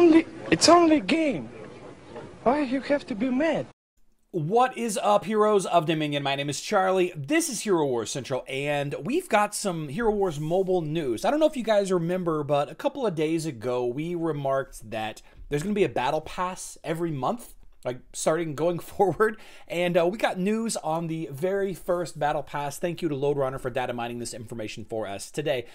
only it's only a game. Why you have to be mad? What is up, heroes of Dominion? My name is Charlie. This is Hero Wars Central, and we've got some Hero Wars mobile news. I don't know if you guys remember, but a couple of days ago, we remarked that there's going to be a battle pass every month, like starting going forward. And uh, we got news on the very first battle pass. Thank you to Loadrunner for data mining this information for us today.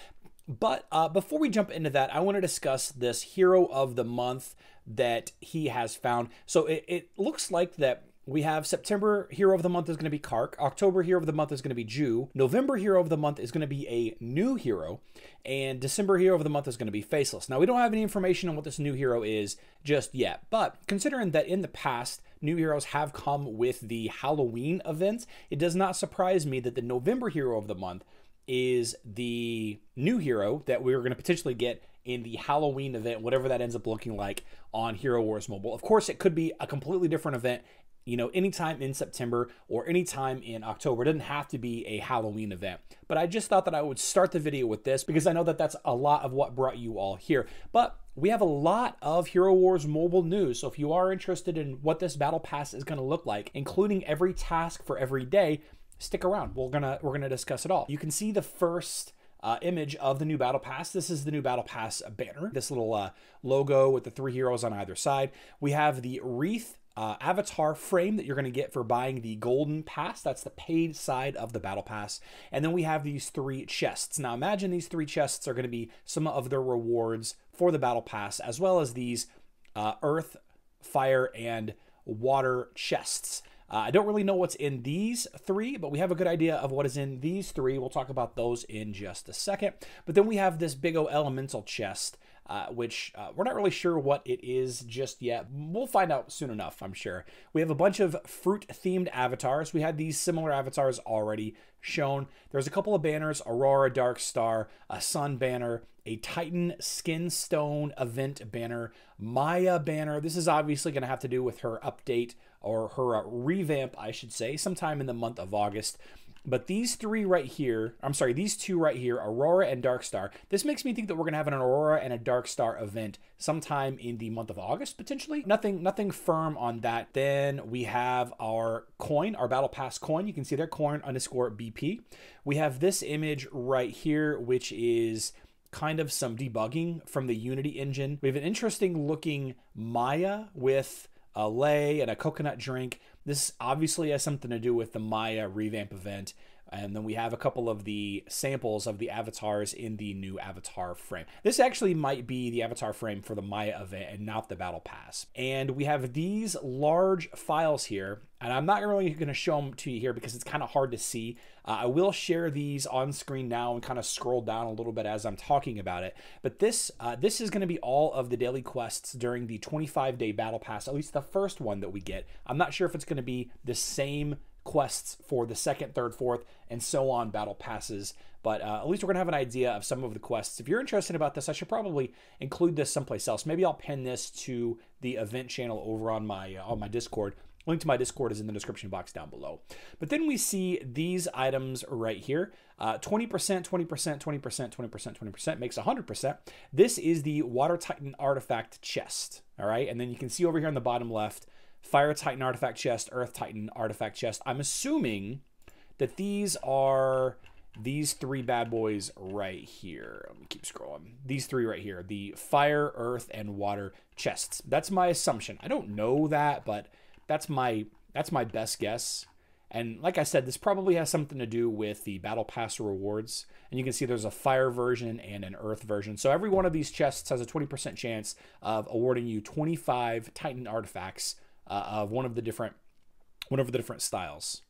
But uh, before we jump into that, I want to discuss this hero of the month that he has found. So it, it looks like that we have September Hero of the Month is going to be Kark. October Hero of the Month is going to be Jew. November Hero of the Month is going to be a new hero. And December Hero of the Month is going to be Faceless. Now, we don't have any information on what this new hero is just yet. But considering that in the past, new heroes have come with the Halloween events, it does not surprise me that the November Hero of the Month is the new hero that we're going to potentially get in the Halloween event, whatever that ends up looking like on Hero Wars Mobile. Of course, it could be a completely different event, you know, anytime in September or anytime in October. It doesn't have to be a Halloween event. But I just thought that I would start the video with this because I know that that's a lot of what brought you all here. But we have a lot of Hero Wars mobile news, so if you are interested in what this battle pass is going to look like, including every task for every day, stick around. We're gonna we're gonna discuss it all. You can see the first uh, image of the new battle pass. This is the new battle pass banner. This little uh, logo with the three heroes on either side. We have the wreath uh, avatar frame that you're going to get for buying the golden pass. That's the paid side of the battle pass. And then we have these three chests. Now imagine these three chests are going to be some of the rewards for the battle pass, as well as these uh, earth, fire, and water chests. Uh, I don't really know what's in these three, but we have a good idea of what is in these three. We'll talk about those in just a second. But then we have this big O elemental chest, uh, which uh, we're not really sure what it is just yet. We'll find out soon enough, I'm sure. We have a bunch of fruit themed avatars. We had these similar avatars already shown. There's a couple of banners Aurora, Dark Star, a Sun banner, a Titan Skin Stone event banner, Maya banner. This is obviously going to have to do with her update or her uh, revamp, I should say, sometime in the month of August. But these three right here, I'm sorry, these two right here, Aurora and Dark Star, this makes me think that we're gonna have an Aurora and a Dark Star event sometime in the month of August, potentially. Nothing, nothing firm on that. Then we have our coin, our Battle Pass coin. You can see their coin underscore BP. We have this image right here, which is kind of some debugging from the Unity engine. We have an interesting looking Maya with a lei, and a coconut drink. This obviously has something to do with the Maya revamp event and then we have a couple of the samples of the avatars in the new avatar frame. This actually might be the avatar frame for the Maya event and not the battle pass. And we have these large files here. And I'm not really going to show them to you here because it's kind of hard to see. Uh, I will share these on screen now and kind of scroll down a little bit as I'm talking about it. But this uh, this is going to be all of the daily quests during the 25 day battle pass, at least the first one that we get. I'm not sure if it's going to be the same quests for the second, third, fourth, and so on battle passes. But uh, at least we're going to have an idea of some of the quests. If you're interested about this, I should probably include this someplace else. Maybe I'll pin this to the event channel over on my uh, on my Discord. Link to my Discord is in the description box down below. But then we see these items right here. Uh, 20%, 20%, 20%, 20%, 20% makes 100%. This is the Water Titan artifact chest, all right? And then you can see over here on the bottom left, Fire Titan artifact chest, Earth Titan artifact chest. I'm assuming that these are these three bad boys right here. Let me keep scrolling. These three right here, the fire, earth, and water chests. That's my assumption. I don't know that, but that's my that's my best guess. And like I said, this probably has something to do with the battle pass rewards. And you can see there's a fire version and an earth version. So every one of these chests has a 20% chance of awarding you 25 Titan artifacts uh, of one of the different one of the different styles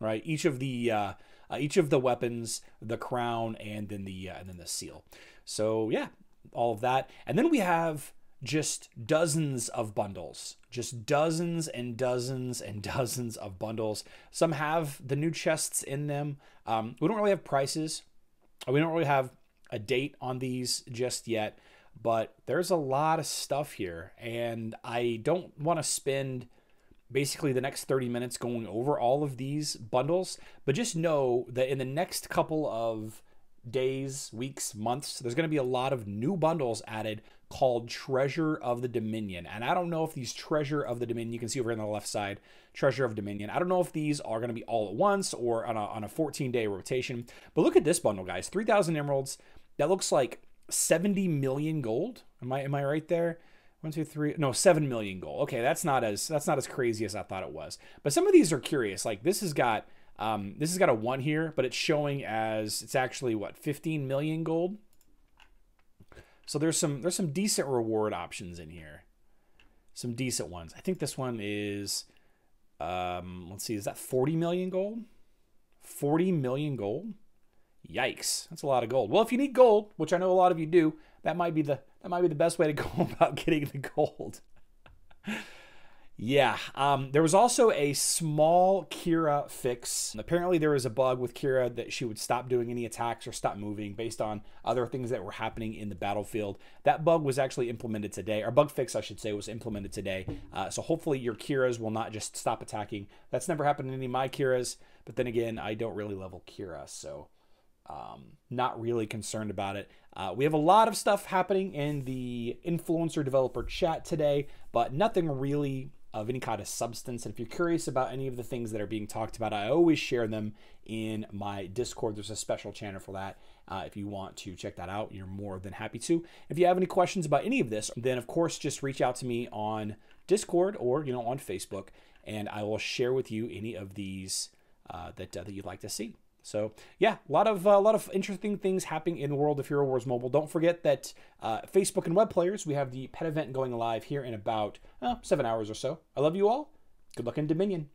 right each of the uh, uh, each of the weapons the crown and then the uh, and then the seal so yeah all of that and then we have just dozens of bundles just dozens and dozens and dozens of bundles some have the new chests in them um, we don't really have prices we don't really have a date on these just yet but there's a lot of stuff here and i don't want to spend basically the next 30 minutes going over all of these bundles but just know that in the next couple of days weeks months there's going to be a lot of new bundles added called treasure of the dominion and i don't know if these treasure of the dominion you can see over on the left side treasure of dominion i don't know if these are going to be all at once or on a, on a 14 day rotation but look at this bundle guys 3000 emeralds that looks like 70 million gold. Am I am I right there? One, two, three. No, seven million gold. Okay, that's not as that's not as crazy as I thought it was. But some of these are curious. Like this has got um, this has got a one here, but it's showing as it's actually what 15 million gold. So there's some there's some decent reward options in here, some decent ones. I think this one is, um, let's see, is that 40 million gold? 40 million gold. Yikes, that's a lot of gold. Well, if you need gold, which I know a lot of you do, that might be the that might be the best way to go about getting the gold. yeah, um, there was also a small Kira fix. Apparently, there was a bug with Kira that she would stop doing any attacks or stop moving based on other things that were happening in the battlefield. That bug was actually implemented today, or bug fix, I should say, was implemented today. Uh, so hopefully, your Kiras will not just stop attacking. That's never happened to any of my Kiras, but then again, I don't really level Kira, so um, not really concerned about it. Uh, we have a lot of stuff happening in the influencer developer chat today, but nothing really of any kind of substance. And if you're curious about any of the things that are being talked about, I always share them in my Discord. There's a special channel for that. Uh, if you want to check that out, you're more than happy to. If you have any questions about any of this, then of course just reach out to me on Discord or you know on Facebook, and I will share with you any of these uh, that uh, that you'd like to see. So yeah, a lot of uh, a uh, lot of interesting things happening in the world of Hero Wars Mobile. Don't forget that uh, Facebook and web players. We have the pet event going live here in about uh, seven hours or so. I love you all. Good luck in Dominion.